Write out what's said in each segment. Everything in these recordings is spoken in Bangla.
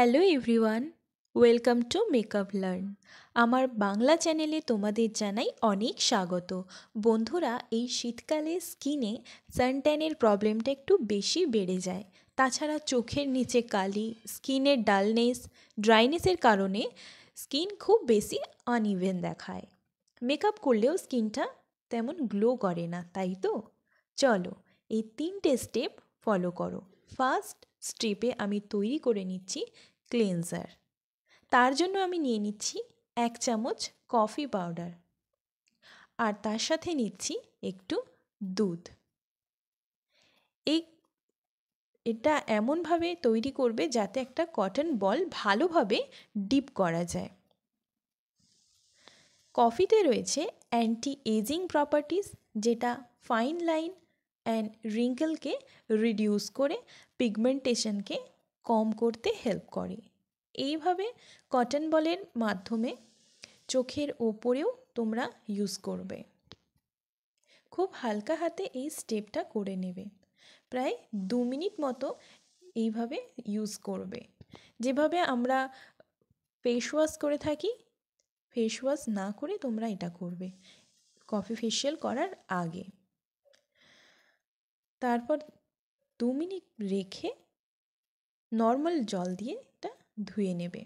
hello everyone welcome to makeup learn আমার বাংলা চ্যানেলে তোমাদের জানাই অনেক স্বাগত বন্ধুরা এই শীতকালে স্কিনে সানট্যানের প্রবলেমটা একটু বেশি বেড়ে যায় তাছাড়া চোখের নিচে কালি স্কিনের ডালনেস ড্রাইনেসের কারণে স্কিন খুব বেশি আনইভেন দেখায় মেকআপ করলেও স্কিনটা তেমন গ্লো করে না তাই তো চলো এই তিনটে স্টেপ ফলো করো ফার্স্ট স্টেপে আমি তৈরি করে নিচ্ছি ক্লিনজার তার জন্য আমি নিয়ে নিচ্ছি এক চামচ কফি পাউডার আর তার সাথে নিচ্ছি একটু দুধ এই এটা এমনভাবে তৈরি করবে যাতে একটা কটন বল ভালোভাবে ডিপ করা যায় কফিতে রয়েছে অ্যান্টি এজিং প্রপার্টিস যেটা ফাইন লাইন অ্যান্ড রিঙ্কেলকে রিডিউস করে পিগমেন্টেশনকে কম করতে হেল্প করে এইভাবে কটন বলের মাধ্যমে চোখের ওপরেও তোমরা ইউজ করবে খুব হালকা হাতে এই স্টেপটা করে নেবে প্রায় দু মিনিট মতো এইভাবে ইউজ করবে যেভাবে আমরা ফেস ওয়াশ করে থাকি ফেস ওয়াশ না করে তোমরা এটা করবে কফি ফেশিয়াল করার আগে তারপর দু মিনিট রেখে নর্মাল জল দিয়ে এটা ধুয়ে নেবে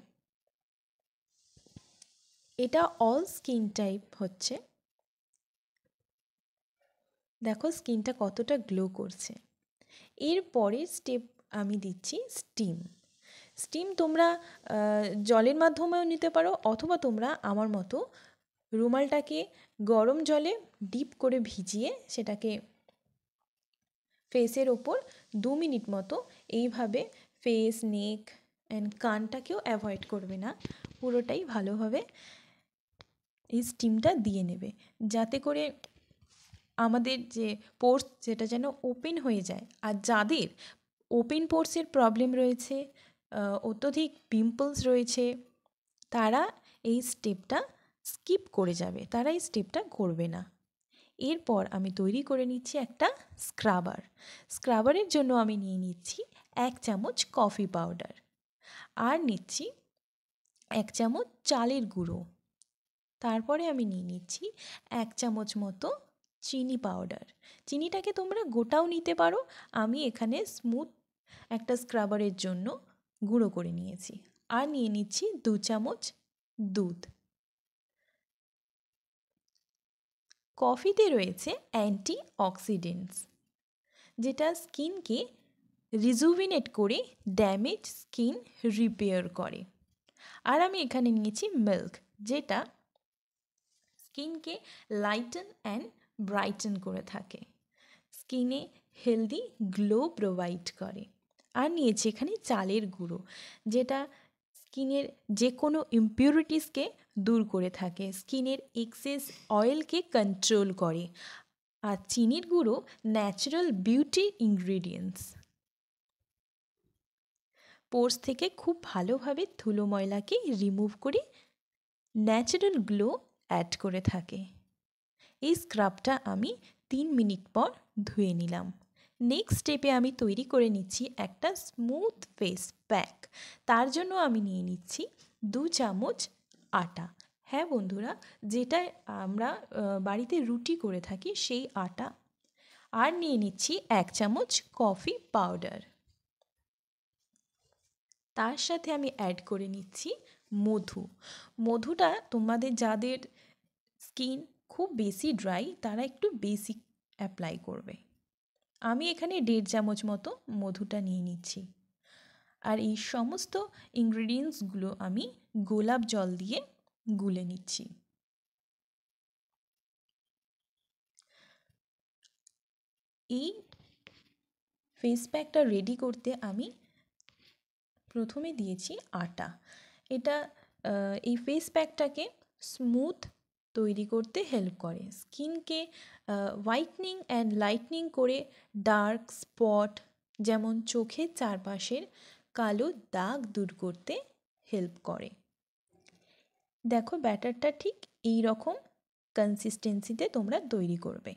এটা অল স্কিন টাইপ হচ্ছে দেখো স্কিনটা কতটা গ্লো করছে এর পরের স্টেপ আমি দিচ্ছি স্টিম স্টিম তোমরা জলের মাধ্যমেও নিতে পারো অথবা তোমরা আমার মতো রুমালটাকে গরম জলে ডিপ করে ভিজিয়ে সেটাকে ফেসের ওপর দু মিনিট মতো এইভাবে ফেস নেক অ্যান্ড কানটাকেও অ্যাভয়েড করবে না পুরোটাই ভালোভাবে এই স্টিমটা দিয়ে নেবে যাতে করে আমাদের যে পোর্স যেটা যেন ওপেন হয়ে যায় আর যাদের ওপেন পোর্সের প্রবলেম রয়েছে অত্যধিক পিম্পলস রয়েছে তারা এই স্টেপটা স্কিপ করে যাবে তারা এই স্টেপটা করবে না এরপর আমি তৈরি করে নিচ্ছি একটা স্ক্রাবার স্ক্রাবারের জন্য আমি নিয়ে নিচ্ছি এক চামচ কফি পাউডার আর নিচ্ছি এক চামচ চালের গুঁড়ো তারপরে আমি নিয়ে নিচ্ছি এক চামচ মতো চিনি পাউডার চিনিটাকে তোমরা গোটাও নিতে পারো আমি এখানে স্মুথ একটা স্ক্রাবারের জন্য গুঁড়ো করে নিয়েছি আর নিয়ে নিচ্ছি দু চামচ দুধ কফিতে রয়েছে অ্যান্টি অক্সিডেন্টস যেটা স্কিনকে রিজুভিনেট করে ড্যামেজ স্কিন রিপেয়ার করে আর আমি এখানে নিয়েছি মিল্ক যেটা স্কিনকে লাইটন অ্যান্ড ব্রাইটেন করে থাকে স্কিনে হেলদি গ্লো প্রোভাইড করে আর নিয়েছি এখানে চালের গুঁড়ো যেটা স্কিনের যে কোনো ইম্পিউরিটিসকে দূর করে থাকে স্কিনের এক্সেস অয়েলকে কন্ট্রোল করে আর চিনির গুঁড়ো ন্যাচারাল বিউটি ইনগ্রিডিয়েন্টস পোর্স থেকে খুব ভালোভাবে ধুলো ময়লাকে রিমুভ করে ন্যাচারাল গ্লো অ্যাড করে থাকে এই স্ক্রাবটা আমি তিন মিনিট পর ধুয়ে নিলাম নেক্সট স্টেপে আমি তৈরি করে নিচ্ছি একটা স্মুথ ফেস প্যাক তার জন্য আমি নিয়ে নিচ্ছি দু চামচ আটা হ্যাঁ বন্ধুরা যেটা আমরা বাড়িতে রুটি করে থাকি সেই আটা আর নিয়ে নিচ্ছি এক চামচ কফি পাউডার তার সাথে আমি অ্যাড করে নিচ্ছি মধু মধুটা তোমাদের যাদের স্কিন খুব বেশি ড্রাই তারা একটু বেশি অ্যাপ্লাই করবে আমি এখানে দেড় চামচ মতো মধুটা নিয়ে নিচ্ছি আর এই সমস্ত ইনগ্রিডিয়েন্টসগুলো আমি গোলাপ জল দিয়ে গুলে নিচ্ছি এই ফেস প্যাকটা রেডি করতে আমি প্রথমে দিয়েছি আটা এটা এই ফেস প্যাকটাকে স্মুথ তৈরি করতে হেল্প করে স্কিনকে হোয়াইটনিং অ্যান্ড লাইটনিং করে ডার্ক স্পট যেমন চোখের চারপাশের কালো দাগ দূর করতে হেল্প করে দেখো ব্যাটারটা ঠিক এই রকম কনসিস্টেন্সিতে তোমরা তৈরি করবে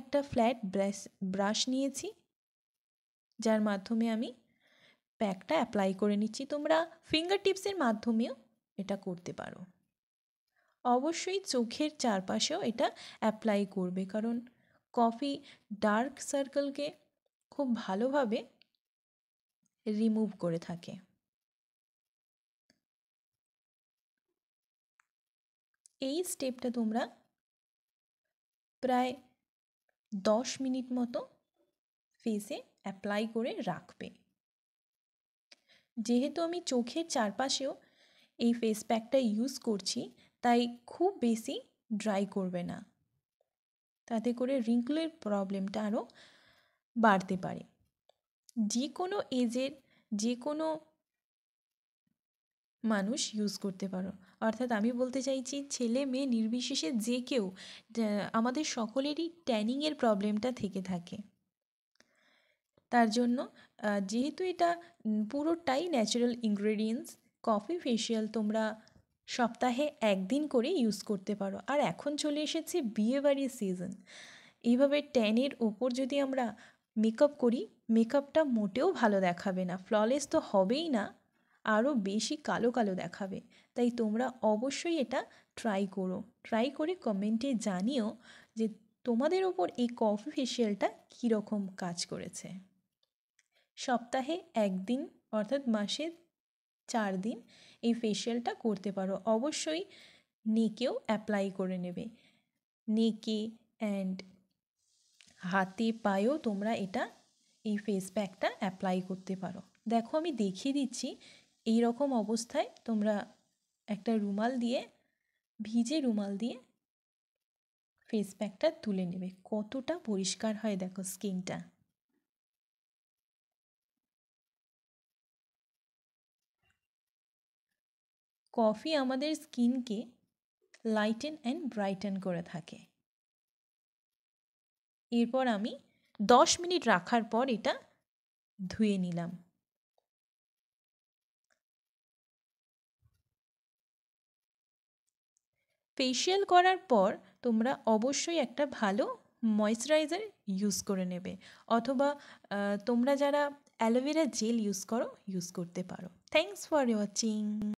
একটা ফ্ল্যাট ব্রাশ ব্রাশ নিয়েছি যার মাধ্যমে আমি প্যাকটা অ্যাপ্লাই করে নিচ্ছি তোমরা ফিঙ্গার টিপসের মাধ্যমেও এটা করতে পারো অবশ্যই চোখের চারপাশেও এটা অ্যাপ্লাই করবে কারণ কফি ডার্ক সার্কেলকে খুব ভালোভাবে রিমুভ করে থাকে এই স্টেপটা তোমরা প্রায় দশ মিনিট মতো ফেসে অ্যাপ্লাই করে রাখবে যেহেতু আমি চোখের চারপাশেও এই ফেস প্যাকটা ইউজ করছি তাই খুব বেশি ড্রাই করবে না তাতে করে রিঙ্কলের প্রবলেমটা আরও বাড়তে পারে যে কোনো এজের যে কোনো মানুষ ইউজ করতে পারো অর্থাৎ আমি বলতে চাইছি ছেলে মেয়ে নির্বিশেষে যে কেউ আমাদের সকলেরই ট্যানিংয়ের প্রবলেমটা থেকে থাকে তার জন্য যেহেতু এটা পুরোটাই ন্যাচারাল ইনগ্রেডিয়েন্টস কফি ফেশিয়াল তোমরা সপ্তাহে একদিন করে ইউজ করতে পারো আর এখন চলে এসেছে বিয়েবাড়ির সিজন এইভাবে ট্যানের ওপর যদি আমরা মেকআপ করি মেকআপটা মোটেও ভালো দেখাবে না ফ্ললেস তো হবেই না আরও বেশি কালো কালো দেখাবে তাই তোমরা অবশ্যই এটা ট্রাই করো ট্রাই করে কমেন্টে জানিও যে তোমাদের ওপর এই কফি ফেশিয়ালটা কীরকম কাজ করেছে সপ্তাহে একদিন অর্থাৎ মাসে চার দিন এই ফেশিয়ালটা করতে পারো অবশ্যই নেকেও অ্যাপ্লাই করে নেবে নেকে অ্যান্ড হাতে পায়েও তোমরা এটা এই ফেস প্যাকটা অ্যাপ্লাই করতে পারো দেখো আমি দেখিয়ে দিচ্ছি এই রকম অবস্থায় তোমরা একটা রুমাল দিয়ে ভিজে রুমাল দিয়ে ফেস প্যাকটা তুলে নেবে কতটা পরিষ্কার হয় দেখো স্কিনটা কফি আমাদের স্কিনকে লাইটেন অ্যান্ড ব্রাইটেন করে থাকে এরপর আমি দশ মিনিট রাখার পর এটা ধুয়ে নিলাম ফেশিয়াল করার পর তোমরা অবশ্যই একটা ভালো ময়েশ্চারাইজার ইউজ করে নেবে অথবা তোমরা যারা অ্যালোভেরা জেল ইউজ করো ইউজ করতে পারো থ্যাংকস ফর ওয়াচিং